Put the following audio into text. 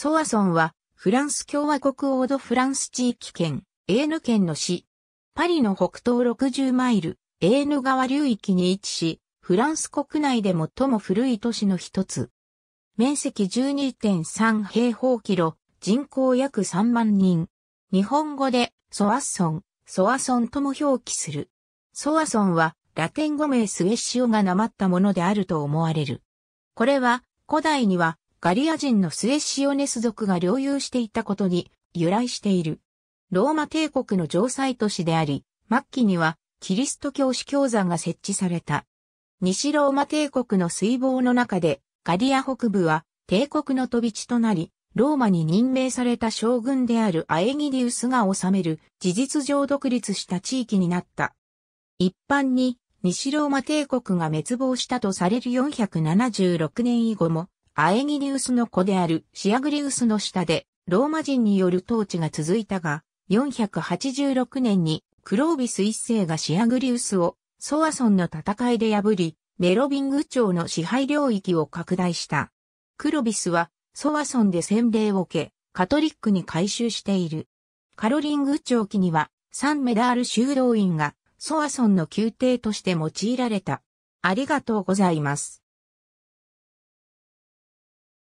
ソアソンは、フランス共和国オードフランス地域圏、エーヌ県の市。パリの北東60マイル、エーヌ川流域に位置し、フランス国内で最も古い都市の一つ。面積12.3平方キロ、人口約3万人。日本語で、ソアソン、ソアソンとも表記する。ソアソンは、ラテン語名スエシオがなまったものであると思われる。これは、古代には、ガリア人のスエシオネス族が領有していたことに由来している。ローマ帝国の城塞都市であり、末期にはキリスト教司教座が設置された。西ローマ帝国の水防の中で、ガリア北部は帝国の飛び地となり、ローマに任命された将軍であるアエギディウスが治める事実上独立した地域になった。一般に西ローマ帝国が滅亡したとされる476年以後もアエギリウスの子であるシアグリウスの下で、ローマ人による統治が続いたが、486年にクロービス一世がシアグリウスをソアソンの戦いで破り、メロビング朝の支配領域を拡大した。クロビスはソアソンで洗礼を受け、カトリックに改宗している。カロリング朝期には、サンメダール修道院がソアソンの宮廷として用いられた。ありがとうございます。